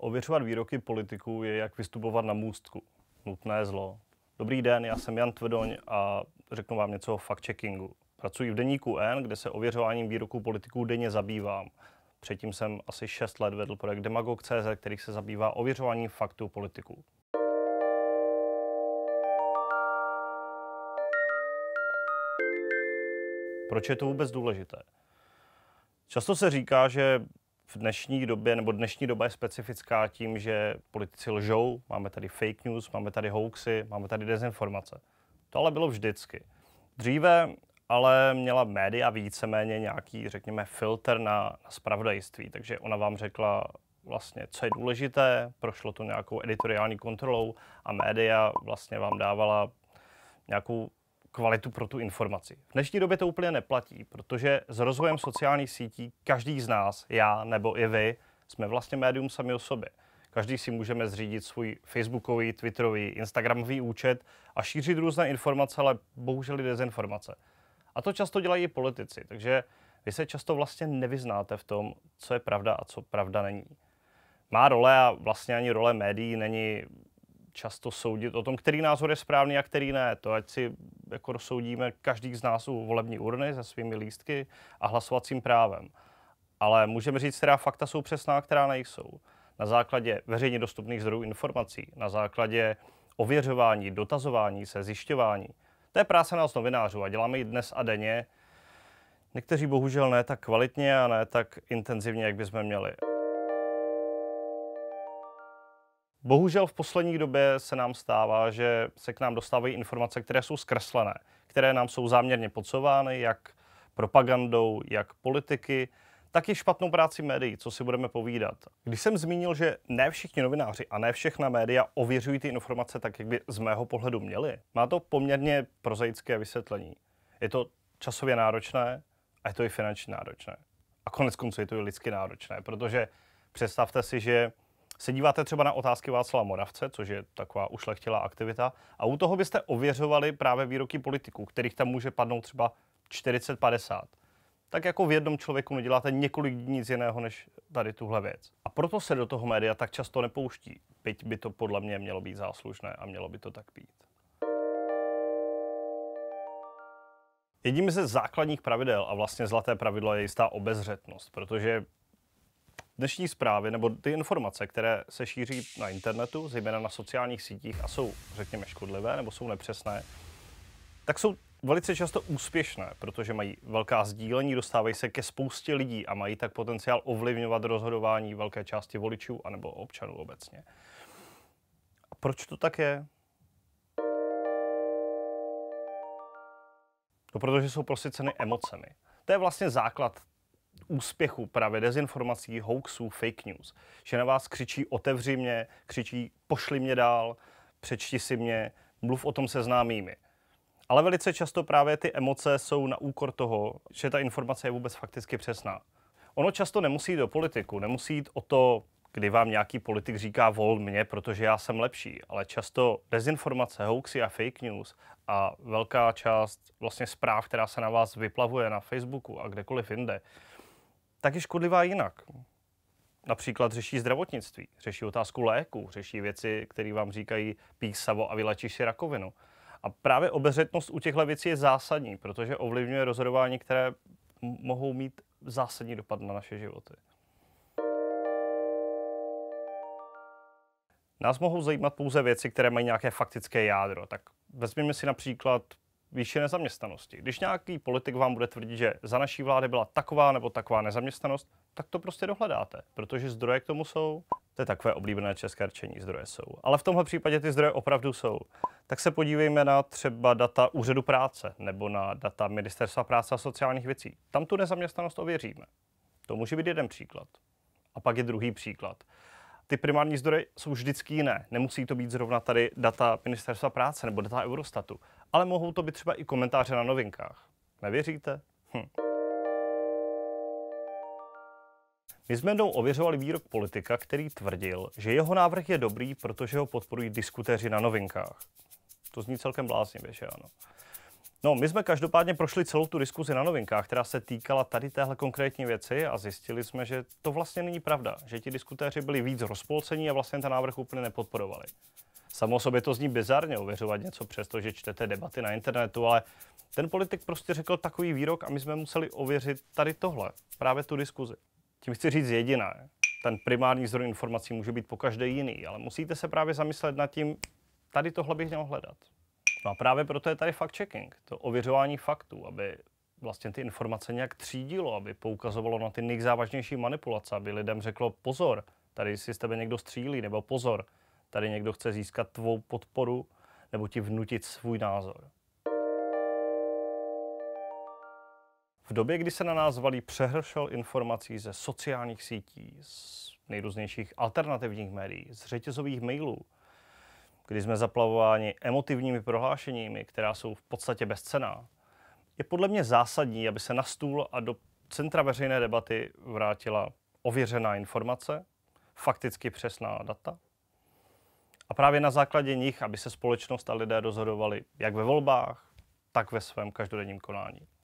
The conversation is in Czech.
Ověřovat výroky politiků je jak vystupovat na můstku. Nutné zlo. Dobrý den, já jsem Jan Tvedoň a řeknu vám něco o fact-checkingu. Pracuji v deníku N, kde se ověřováním výroků politiků denně zabývám. Předtím jsem asi 6 let vedl projekt Demagog.cz, který se zabývá ověřováním faktů politiků. Proč je to vůbec důležité? Často se říká, že v dnešní době, nebo dnešní doba je specifická tím, že politici lžou, máme tady fake news, máme tady hoaxy, máme tady dezinformace. To ale bylo vždycky. Dříve ale měla média víceméně nějaký, řekněme, filtr na, na spravodajství, takže ona vám řekla vlastně, co je důležité, prošlo to nějakou editoriální kontrolou a média vlastně vám dávala nějakou kvalitu pro tu informaci. V dnešní době to úplně neplatí, protože s rozvojem sociálních sítí každý z nás, já nebo i vy, jsme vlastně médium sami o sobě. Každý si můžeme zřídit svůj facebookový, twitterový, instagramový účet a šířit různé informace, ale bohužel i dezinformace. A to často dělají i politici, takže vy se často vlastně nevyznáte v tom, co je pravda a co pravda není. Má role a vlastně ani role médií není často soudit o tom, který názor je správný a který ne. To ať si jako rozsoudíme každý z nás u volební urny se svými lístky a hlasovacím právem. Ale můžeme říct, která fakta jsou přesná, která nejsou. Na základě veřejně dostupných zdrojů informací, na základě ověřování, dotazování se, zjišťování. To je práce nás novinářů a děláme ji dnes a denně. Někteří bohužel ne tak kvalitně a ne tak intenzivně, jak bychom měli. Bohužel v poslední době se nám stává, že se k nám dostávají informace, které jsou zkreslené, které nám jsou záměrně podsouvány jak propagandou, jak politiky, tak i špatnou práci médií, co si budeme povídat. Když jsem zmínil, že ne všichni novináři a ne všechna média ověřují ty informace tak, jak by z mého pohledu měli, má to poměrně prozaické vysvětlení. Je to časově náročné a je to i finančně náročné. A konec konců je to i lidsky náročné, protože představte si, že se díváte třeba na otázky Václava Moravce, což je taková ušlechtilá aktivita, a u toho byste ověřovali právě výroky politiků, kterých tam může padnout třeba 40-50 tak jako v jednom člověku neděláte několik dní nic jiného než tady tuhle věc. A proto se do toho média tak často nepouští, byť by to podle mě mělo být záslužné a mělo by to tak být. Jedním ze základních pravidel a vlastně zlaté pravidlo je jistá obezřetnost, protože dnešní zprávy nebo ty informace, které se šíří na internetu, zejména na sociálních sítích a jsou, řekněme, škodlivé nebo jsou nepřesné, tak jsou velice často úspěšné, protože mají velká sdílení, dostávají se ke spoustě lidí a mají tak potenciál ovlivňovat rozhodování velké části voličů anebo občanů obecně. A proč to tak je? No, protože jsou prosyceny emocemi. To je vlastně základ úspěchu právě dezinformací, hoaxů, fake news. Že na vás křičí otevři mě, křičí pošli mě dál, přečti si mě, mluv o tom se známými. Ale velice často právě ty emoce jsou na úkor toho, že ta informace je vůbec fakticky přesná. Ono často nemusí jít do politiku, nemusí jít o to, kdy vám nějaký politik říká vol mě, protože já jsem lepší, ale často dezinformace, hoaxy a fake news a velká část vlastně zpráv, která se na vás vyplavuje na Facebooku a kdekoliv jinde, tak je škodlivá jinak. Například řeší zdravotnictví, řeší otázku léku, řeší věci, které vám říkají pík savo a vylečíš si rakovinu. A právě obezřetnost u těchto věcí je zásadní, protože ovlivňuje rozhodování, které mohou mít zásadní dopad na naše životy. Nás mohou zajímat pouze věci, které mají nějaké faktické jádro. Tak vezměme si například výši nezaměstnanosti. Když nějaký politik vám bude tvrdit, že za naší vlády byla taková nebo taková nezaměstnanost, tak to prostě dohledáte, protože zdroje k tomu jsou. To je takové oblíbené české rčení, zdroje jsou. Ale v tomhle případě ty zdroje opravdu jsou. Tak se podívejme na třeba data úřadu práce nebo na data Ministerstva práce a sociálních věcí. Tam tu nezaměstnanost ověříme. To může být jeden příklad. A pak je druhý příklad ty primární zdroje jsou vždycky jiné. Nemusí to být zrovna tady data Ministerstva práce nebo data Eurostatu, ale mohou to být třeba i komentáře na novinkách. Nevěříte? Hm. My jsme jednou ověřovali výrok politika, který tvrdil, že jeho návrh je dobrý, protože ho podporují diskutéři na novinkách. To zní celkem bláznivě, že ano. No, my jsme každopádně prošli celou tu diskuzi na novinkách, která se týkala tady téhle konkrétní věci a zjistili jsme, že to vlastně není pravda, že ti diskutéři byli víc rozpolcení a vlastně ten návrh úplně nepodporovali. Samo o sobě to zní bizarně ověřovat něco přesto, že čtete debaty na internetu, ale ten politik prostě řekl takový výrok a my jsme museli ověřit tady tohle, právě tu diskuzi. Tím chci říct jediné. Ten primární zdroj informací může být po každé jiný, ale musíte se právě zamyslet nad tím, tady tohle bych měl hledat. No a právě proto je tady fact-checking, to ověřování faktů, aby vlastně ty informace nějak třídilo, aby poukazovalo na ty nejzávažnější manipulace, aby lidem řeklo pozor, tady si s tebe někdo střílí, nebo pozor, tady někdo chce získat tvou podporu nebo ti vnutit svůj názor. V době, kdy se na nás valí přehršel informací ze sociálních sítí, z nejrůznějších alternativních médií, z řetězových mailů, kdy jsme zaplavováni emotivními prohlášeními, která jsou v podstatě bezcená, je podle mě zásadní, aby se na stůl a do centra veřejné debaty vrátila ověřená informace, fakticky přesná data. A právě na základě nich, aby se společnost a lidé rozhodovali jak ve volbách, tak ve svém každodenním konání.